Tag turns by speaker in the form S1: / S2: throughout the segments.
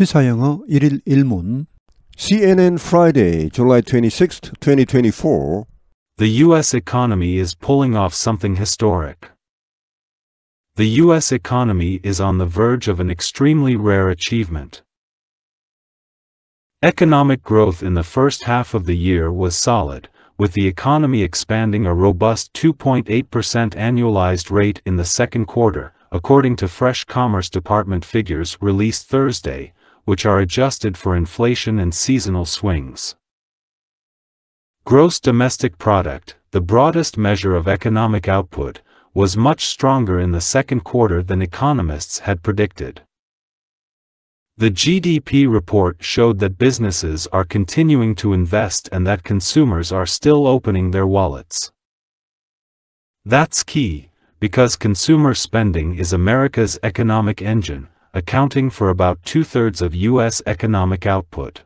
S1: 시사영어 1일 1문 CNN Friday, July 26, 2024
S2: The U.S. economy is pulling off something historic. The U.S. economy is on the verge of an extremely rare achievement. Economic growth in the first half of the year was solid, with the economy expanding a robust 2.8% annualized rate in the second quarter, according to Fresh Commerce Department figures released Thursday, which are adjusted for inflation and seasonal swings. Gross domestic product, the broadest measure of economic output, was much stronger in the second quarter than economists had predicted. The GDP report showed that businesses are continuing to invest and that consumers are still opening their wallets. That's key, because consumer spending is America's economic engine, accounting for about two-thirds of U.S. economic output.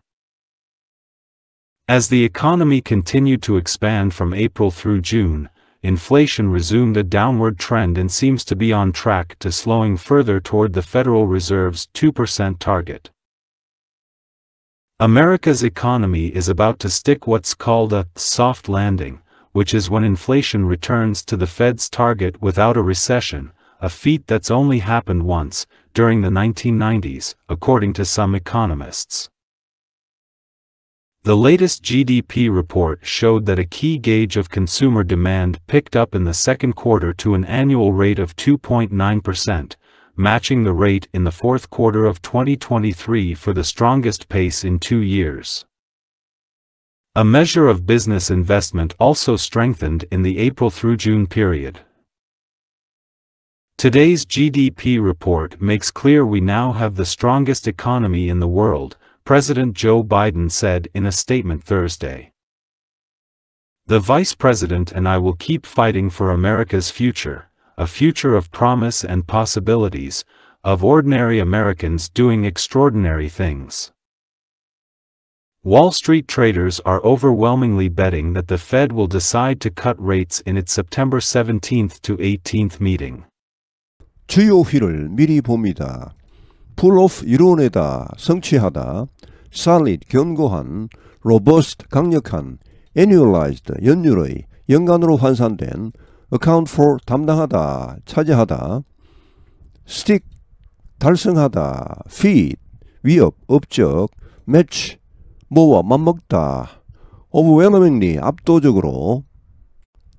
S2: As the economy continued to expand from April through June, inflation resumed a downward trend and seems to be on track to slowing further toward the Federal Reserve's 2% target. America's economy is about to stick what's called a soft landing, which is when inflation returns to the Fed's target without a recession, a feat that's only happened once, during the 1990s, according to some economists. The latest GDP report showed that a key gauge of consumer demand picked up in the second quarter to an annual rate of 2.9%, matching the rate in the fourth quarter of 2023 for the strongest pace in two years. A measure of business investment also strengthened in the April through June period. Today's GDP report makes clear we now have the strongest economy in the world, President Joe Biden said in a statement Thursday. The Vice President and I will keep fighting for America's future, a future of promise and possibilities, of ordinary Americans doing extraordinary things. Wall Street traders are overwhelmingly betting that the Fed will decide to cut rates in its September 17 to 18 meeting.
S1: 주요 휠을 미리 봅니다. 풀오프 이론에다 성취하다, solid 견고한, robust 강력한, annualized 연율의 연간으로 환산된, account for 담당하다, 차지하다, stick 달성하다, feed 위협, 업적, match 뭐와 맞먹다, overwhelmingly 압도적으로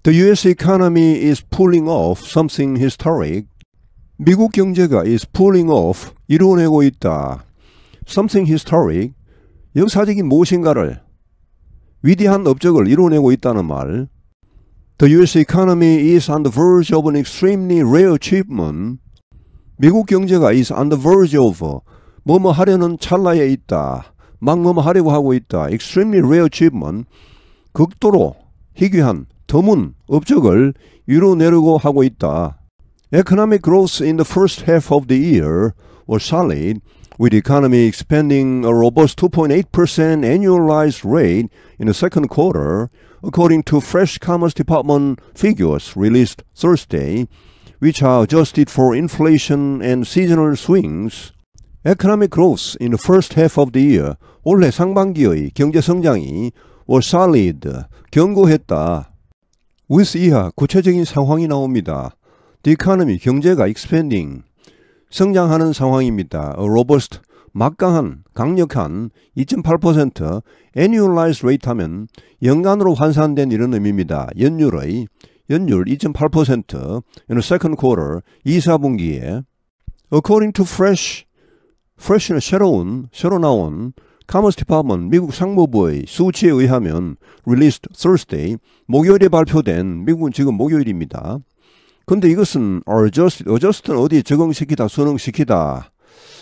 S1: The US economy is pulling off something historic 미국 경제가 is pulling off 이루어내고 있다. Something historic 역사적인 무엇인가를 위대한 업적을 이루어내고 있다는 말. The U.S. economy is on the verge of an extremely rare achievement. 미국 경제가 is on the verge of 뭐뭐 하려는 찰나에 있다. 막 뭐뭐 하려고 하고 있다. extremely rare achievement. 극도로 희귀한 드문 업적을 이루어내려고 하고 있다. Economic growth in the first half of the year was solid, with the economy expanding a robust 2.8% annualized rate in the second quarter, according to fresh Commerce Department figures released Thursday, which are adjusted for inflation and seasonal swings. Economic growth in the first half of the year 올해 상반기의 경제 성장이 was solid, 견고했다. with 이하 구체적인 상황이 나옵니다. 디카노미 경제가 익스팬딩 성장하는 상황입니다. 로버스트 막강한 강력한 2.8% annualized rate 하면 연간으로 환산된 이런 의미입니다. 연율의 연율 2.8% in the second quarter 2, 4분기에 according to fresh fresh는 새로운 새로 나온 Commerce Department 미국 상무부의 수치에 의하면 released Thursday 목요일에 발표된 미국은 지금 목요일입니다. 근데 이것은 adjust, adjust는 어디에 적응시키다, 수능시키다,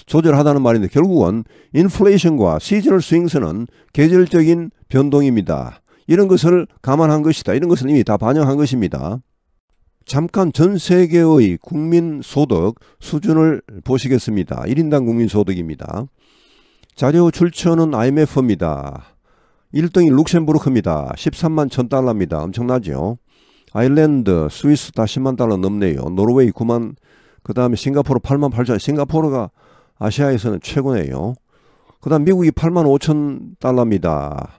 S1: 조절하다는 말인데 결국은 인플레이션과 시즌을 스윙스는 계절적인 변동입니다. 이런 것을 감안한 것이다. 이런 것은 이미 다 반영한 것입니다. 잠깐 전 세계의 국민 소득 수준을 보시겠습니다. 1인당 국민 소득입니다. 자료 출처는 IMF입니다. 1등이 룩셈부르크입니다. 13만 1000달러입니다. 엄청나죠? 아일랜드, 스위스 다 10만 달러 넘네요. 노르웨이 9만, 그 다음에 싱가포르 8만 8천. 싱가포르가 아시아에서는 최고네요. 그 다음 미국이 8만 5천 달러입니다.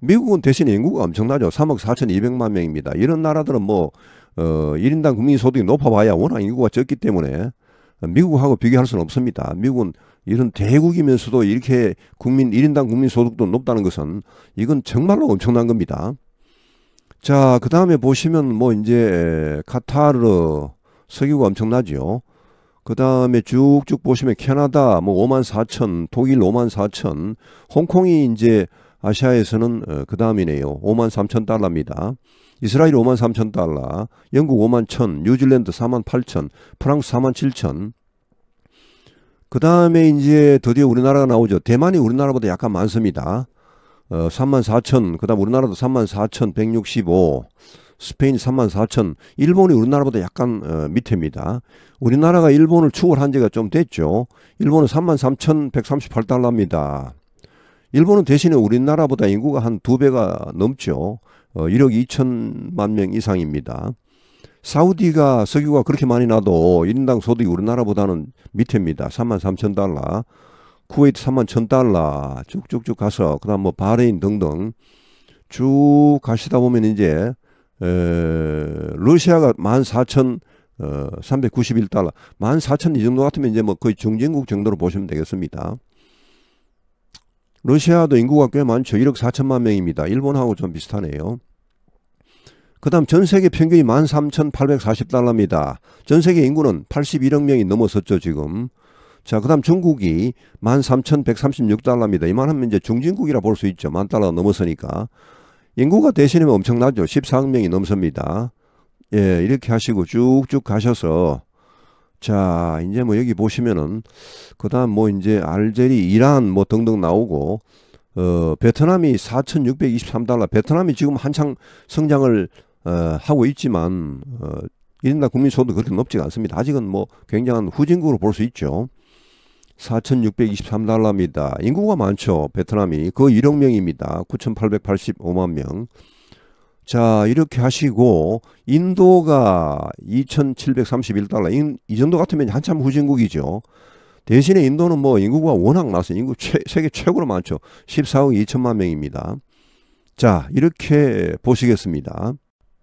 S1: 미국은 대신 인구가 엄청나죠. 3억 4천2백만 명입니다. 이런 나라들은 뭐, 어, 1인당 국민 소득이 높아봐야 워낙 인구가 적기 때문에 미국하고 비교할 수는 없습니다. 미국은 이런 대국이면서도 이렇게 국민, 1인당 국민 소득도 높다는 것은 이건 정말로 엄청난 겁니다. 자, 그 다음에 보시면 뭐 이제 카타르 석유가 엄청나죠. 그 다음에 쭉쭉 보시면 캐나다 뭐 5만 4천, 독일 5만 4천, 홍콩이 이제 아시아에서는 어, 그 다음이네요. 5만 3천 달러입니다. 이스라엘 5만 3천 달러, 영국 5만 1천, 뉴질랜드 4만 8천, 프랑스 4만 7천. 그 다음에 이제 드디어 우리나라가 나오죠. 대만이 우리나라보다 약간 많습니다. 어, 3 0 0 0그 다음 우리나라도 3 4 165, 스페인 3 4 0 0 0 일본이 우리나라보다 약간 어, 밑입니다. 우리나라가 일본을 추월한 지가 좀 됐죠. 일본은 3 3 138달러입니다. 일본은 대신에 우리나라보다 인구가 한 두 배가 넘죠. 어, 1억 2천만 명 이상입니다. 사우디가 석유가 그렇게 많이 나도 1인당 소득이 우리나라보다는 밑입니다. 3 3 0 0 0 달러. 쿠웨이트 3만 1000달러 쭉쭉쭉 가서 그다음 뭐 바레인 등등 쭉 가시다 보면 이제 에, 러시아가 14,000 어, 391달러, 14,000 이 정도 같으면 이제 뭐 거의 중진국 정도로 보시면 되겠습니다. 러시아도 인구가 꽤 많죠. 1억 4천만 명입니다. 일본하고 좀 비슷하네요. 그 다음 전 세계 평균이 13,840달러입니다. 전 세계 인구는 81억 명이 넘어섰죠, 지금. 자, 그 다음 중국이 13,136달러입니다. 이만하면 이제 중진국이라 볼 수 있죠. 만 달러 넘어서니까. 인구가 대신이면 엄청나죠. 14억 명이 넘습니다. 예, 이렇게 하시고 쭉쭉 가셔서 자, 이제 뭐 여기 보시면은 그다음 뭐 이제 알제리, 이란 뭐 등등 나오고 어, 베트남이 4,623달러. 베트남이 지금 한창 성장을 어, 하고 있지만 어, 1인당 국민 소득 그렇게 높지가 않습니다. 아직은 뭐 굉장한 후진국으로 볼 수 있죠. 4,623달러입니다. 인구가 많죠. 베트남이. 그 1억 명입니다. 9,885만 명. 자, 이렇게 하시고 인도가 2,731달러. 이 정도 같으면 한참 후진국이죠. 대신에 인도는 뭐 인구가 워낙 많아서 인구 최, 세계 최고로 많죠. 14억 2천만 명입니다. 자, 이렇게 보시겠습니다.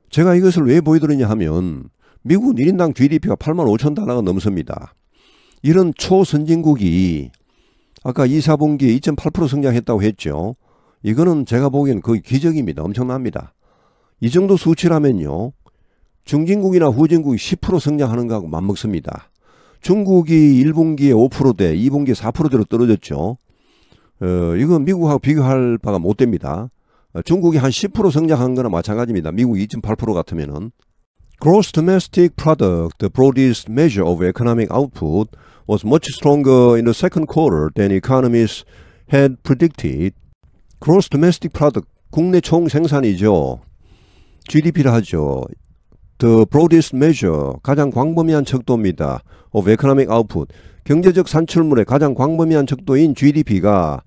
S1: 제가 이것을 왜 보여드리냐 하면 미국은 1인당 GDP가 8만 5천 달러가 넘습니다. 이런 초선진국이 아까 2, 4분기에 2.8% 성장했다고 했죠. 이거는 제가 보기엔는 거의 기적입니다. 엄청납니다. 이 정도 수치라면요. 중진국이나 후진국이 10% 성장하는 거하고 맞먹습니다. 중국이 1분기에 5%대, 2분기에 4%대로 떨어졌죠. 어, 이건 미국하고 비교할 바가 못 됩니다. 중국이 한 10% 성장한 거나 마찬가지입니다. 미국 2.8% 같으면은. Gross domestic product, the broadest measure of economic output, was much stronger in the second quarter than economists had predicted. Gross domestic product, 국내 총 생산이죠. GDP를 하죠. The broadest measure, 가장 광범위한 척도입니다. Of economic output, 경제적 산출물의 가장 광범위한 척도인 GDP가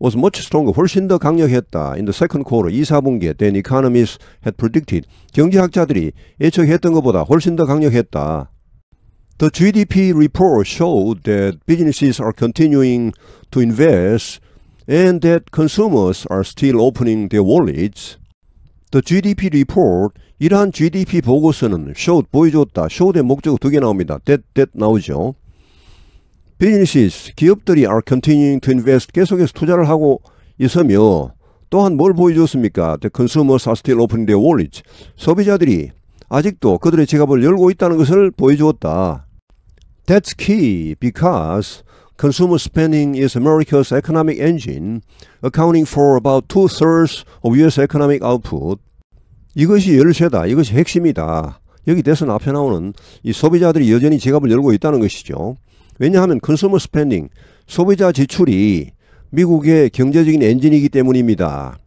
S1: was much stronger, 훨씬 더 강력했다. In the second quarter, 2, 4분기에 then economists had predicted. 경제학자들이 예측했던 것보다 훨씬 더 강력했다. The GDP report showed that businesses are continuing to invest and that consumers are still opening their wallets. The GDP report, 이러한 GDP 보고서는 showed, 보여줬다. showed의 목적두 개 나옵니다. that, that 나오죠. 비즈니스, 기업들이 are continuing to invest 계속해서 투자를 하고 있으며 또한 뭘 보여줬습니까? The consumers are still opening their wallets. 소비자들이 아직도 그들의 지갑을 열고 있다는 것을 보여주었다. That's key because consumer spending is America's economic engine, accounting for about two-thirds of U.S. economic output. 이것이 열쇠다. 이것이 핵심이다. 여기 대선 앞에 나오는 이 소비자들이 여전히 지갑을 열고 있다는 것이죠. 왜냐하면 컨소머 스펜딩, 소비자 지출이 미국의 경제적인 엔진이기 때문입니다.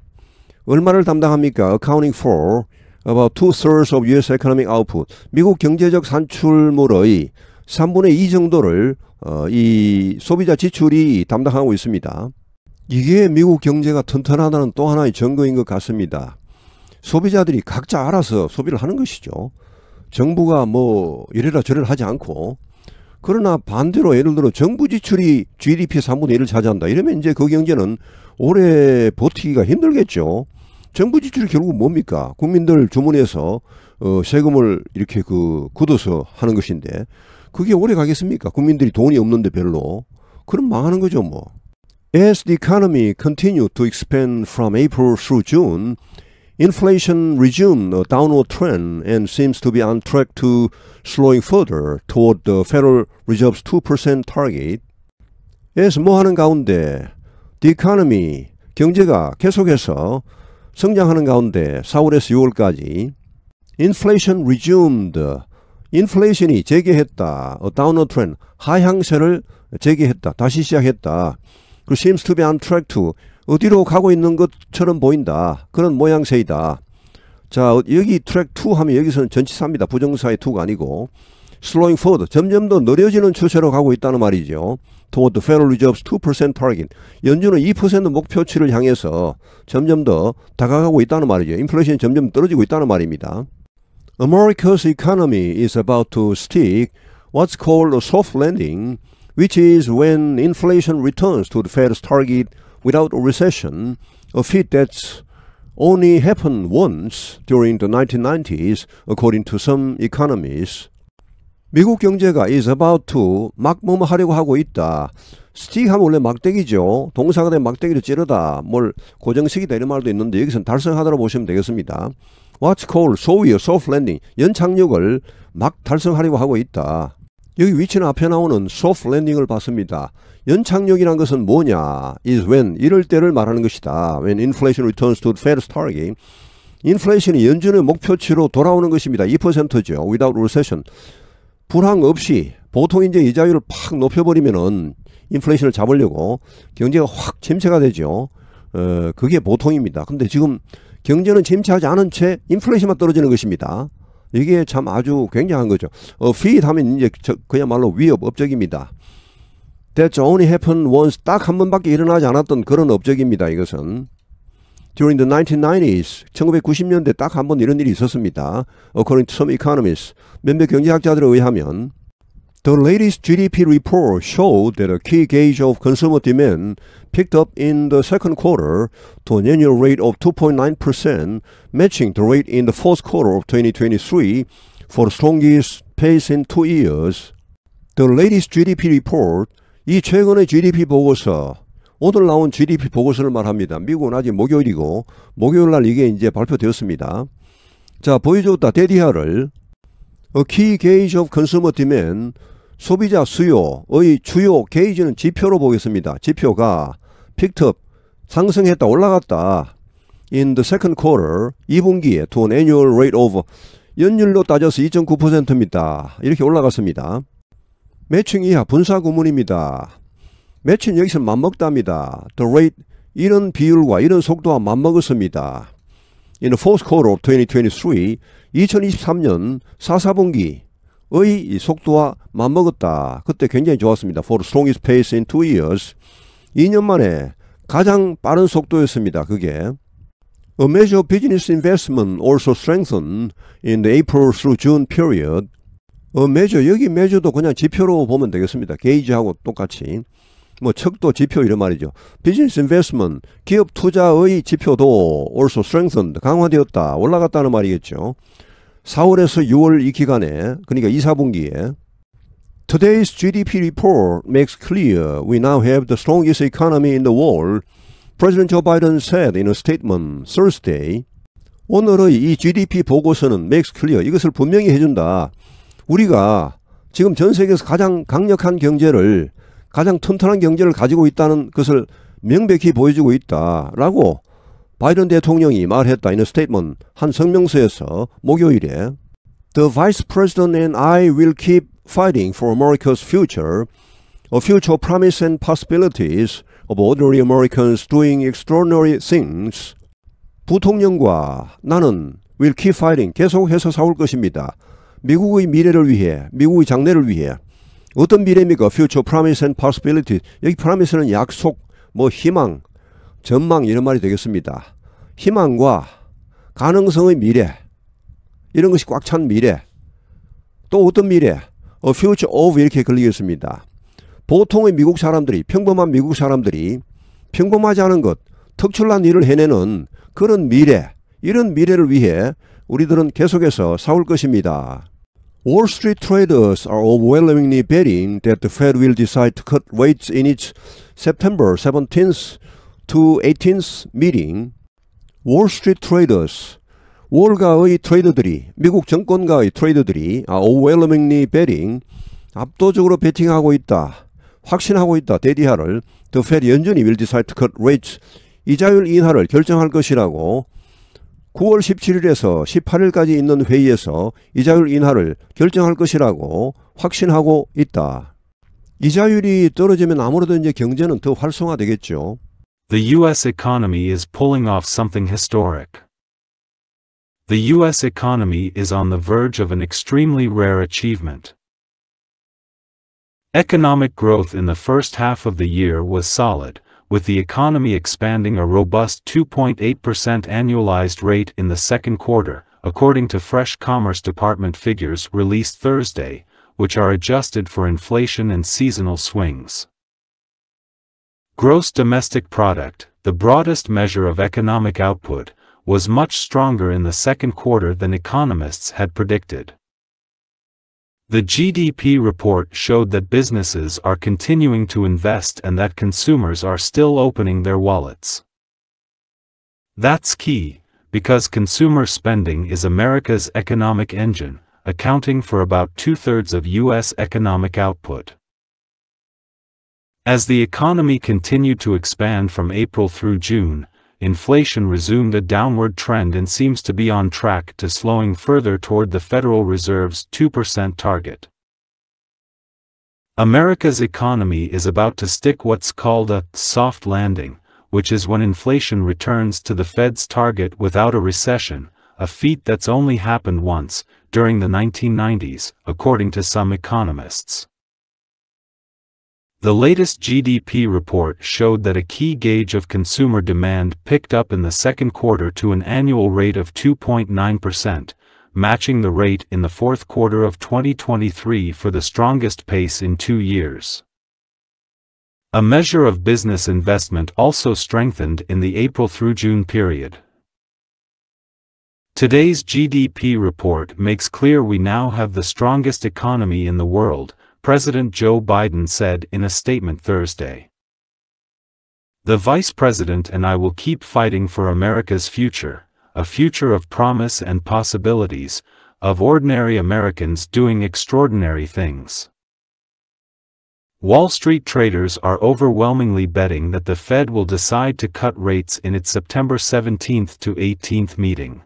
S1: 얼마를 담당합니까? Accounting for about two-thirds of U.S. economic output. 미국 경제적 산출물의 3분의 2 정도를 어, 이 소비자 지출이 담당하고 있습니다. 이게 미국 경제가 튼튼하다는 또 하나의 증거인 것 같습니다. 소비자들이 각자 알아서 소비를 하는 것이죠. 정부가 뭐 이래라 저래라 하지 않고 그러나 반대로 예를 들어 정부 지출이 GDP 3분의 1을 차지한다. 이러면 이제 그 경제는 오래 버티기가 힘들겠죠. 정부 지출이 결국 뭡니까? 국민들 주문해서 어, 세금을 이렇게 그 걷어서 하는 것인데 그게 오래 가겠습니까? 국민들이 돈이 없는데 별로. 그럼 망하는 거죠, 뭐. As the economy continued to expand from April through June, Inflation resumed a downward trend and seems to be on track to slowing further toward the Federal Reserve's 2% target. 에서뭐 하는 가운데 the economy, 경제가 계속해서 성장하는 가운데 4월에서 6월까지 inflation resumed, 인플레이션이 재개했다, a downward trend, 하향세를 재개했다, 다시 시작했다. 그 seems to be on track to 어디로 가고 있는 것처럼 보인다. 그런 모양새이다. 자 여기 트랙 2 하면 여기서는 전치사입니다. 부정사의 2가 아니고 slowing forward 점점 더 느려지는 추세로 가고 있다는 말이죠. toward the Federal Reserve's 2% target 연준은 2% 목표치를 향해서 점점 더 다가가고 있다는 말이죠. 인플레이션이 점점 떨어지고 있다는 말입니다. America's economy is about to stick what's called a soft landing which is when inflation returns to the Fed's target without a recession, a feat that's only happened once during the 1990s, according to some economists. 미국 경제가 is about to 막 뭐뭐 하려고 하고 있다. 스틱 하면 원래 막대기죠. 동사가 된 막대기를 찌르다. 뭘 고정식이다 이런 말도 있는데 여기서는 달성하다로 보시면 되겠습니다. What's called so soft landing. 연착륙을 막 달성하려고 하고 있다. 여기 위치는 앞에 나오는 soft landing을 봤습니다. 연착륙이란 것은 뭐냐? is when 이럴 때를 말하는 것이다. when inflation returns to Fed's target. 인플레이션이 연준의 목표치로 돌아오는 것입니다. 2%죠. without recession. 불황 없이 보통 이제 이자율을 팍 높여버리면은 인플레이션을 잡으려고 경제가 확 침체가 되죠. 어, 그게 보통입니다. 근데 지금 경제는 침체하지 않은 채 인플레이션만 떨어지는 것입니다. 이게 참 아주 굉장한 거죠. 어, feed 하면 이제 그야말로 위협 업적입니다. t h a t only happened once. 딱 한 번밖에 일어나지 않았던 그런 업적입니다. 이것은. During the 1990s, 1990년대 딱 한 번 이런 일이 있었습니다. According to some economists, 몇몇 경제학자들에 의하면 The latest GDP report showed that a key gauge of consumer demand picked up in the second quarter to an annual rate of 2.9%, matching the rate in the fourth quarter of 2023 for the strongest pace in two years. The latest GDP report, 이 최근의 GDP 보고서, 오늘 나온 GDP 보고서를 말합니다. 미국은 아직 목요일이고, 목요일 날 이게 이제 발표되었습니다. 자, 보여줬다. 데디아를 A key gauge of consumer demand 소비자 수요의 주요 게이지는 지표로 보겠습니다. 지표가 픽트업 상승했다 올라갔다. In the second quarter 2분기에 to an annual rate of 연율로 따져서 2.9%입니다. 이렇게 올라갔습니다. 매칭 이하 분사 구문입니다. 매칭 여기서 맞먹답니다. The rate 이런 비율과 이런 속도와 맞먹었습니다. In the fourth quarter of 2023 2023년 4, 4분기 의 속도와 맞먹었다. 그때 굉장히 좋았습니다. For strongest pace in two years. 2년 만에 가장 빠른 속도였습니다. 그게. A measure of business investment also strengthened in the April through June period. A measure, 여기 measure도 그냥 지표로 보면 되겠습니다. 게이지하고 똑같이. 뭐 척도 지표 이런 말이죠. 비즈니스 인베스먼 기업 투자의 지표도 also strengthened 강화되었다 올라갔다는 말이겠죠. 4월에서 6월 이 기간에 그러니까 2, 4분기에 Today's GDP report makes clear we now have the strongest economy in the world. President Joe Biden said in a statement Thursday. 오늘의 이 GDP 보고서는 makes clear 이것을 분명히 해준다. 우리가 지금 전 세계에서 가장 강력한 경제를 가장 튼튼한 경제를 가지고 있다는 것을 명백히 보여주고 있다라고 바이든 대통령이 말했다 이는 스테이트먼트 한 성명서에서 목요일에 The Vice President and I will keep fighting for America's future, a future promise and possibilities of ordinary Americans doing extraordinary things. 부통령과 나는 will keep fighting 계속해서 싸울 것입니다. 미국의 미래를 위해, 미국의 장래를 위해 어떤 미래입니까? Future promise and possibility. 여기 promise는 약속, 뭐 희망, 전망 이런 말이 되겠습니다. 희망과 가능성의 미래 이런 것이 꽉 찬 미래 또 어떤 미래 A future of 이렇게 걸리겠습니다. 보통의 미국 사람들이 평범한 미국 사람들이 평범하지 않은 것 특출난 일을 해내는 그런 미래 이런 미래를 위해 우리들은 계속해서 싸울 것입니다. Wall Street traders are overwhelmingly betting that the Fed will decide to cut rates in its September 17th to 18th meeting, Wall Street traders, 월가의 트레이더들이, 미국 정권가의 트레이더들이 아, overwhelmingly betting, 압도적으로 베팅하고 있다. 확신하고 있다. 대디하를 The Fed 연준이 will decide to cut rates, 이자율 인하를 결정할 것이라고 9월 17일에서 18일까지 있는 회의에서 이자율 인하를 결정할 것이라고 확신하고 있다. 이자율이 떨어지면 아무래도 이제 경제는 더 활성화되겠죠.
S2: The U.S. economy is pulling off something historic. The U.S. economy is on the verge of an extremely rare achievement. Economic growth in the first half of the year was solid, with the economy expanding a robust 2.8% annualized rate in the second quarter, according to fresh Commerce Department figures released Thursday, which are adjusted for inflation and seasonal swings. Gross domestic product, the broadest measure of economic output, was much stronger in the second quarter than economists had predicted. The GDP report showed that businesses are continuing to invest and that consumers are still opening their wallets. That's key, because consumer spending is America's economic engine, accounting for about two-thirds of U.S. economic output. As the economy continued to expand from April through June, inflation resumed a downward trend and seems to be on track to slowing further toward the Federal Reserve's 2% target. America's economy is about to stick what's called a soft landing, which is when inflation returns to the Fed's target without a recession, a feat that's only happened once, during the 1990s, according to some economists. The latest GDP report showed that a key gauge of consumer demand picked up in the second quarter to an annual rate of 2.9%, matching the rate in the fourth quarter of 2023 for the strongest pace in two years. A measure of business investment also strengthened in the April through June period. Today's GDP report makes clear we now have the strongest economy in the world, President Joe Biden said in a statement Thursday. The Vice President and I will keep fighting for America's future, a future of promise and possibilities, of ordinary Americans doing extraordinary things. Wall Street traders are overwhelmingly betting that the Fed will decide to cut rates in its September 17th to 18th meeting.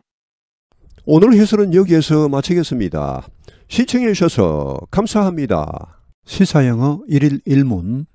S1: 오늘 해설은 여기에서 마치겠습니다. 시청해 주셔서 감사합니다. 시사영어 1일 1문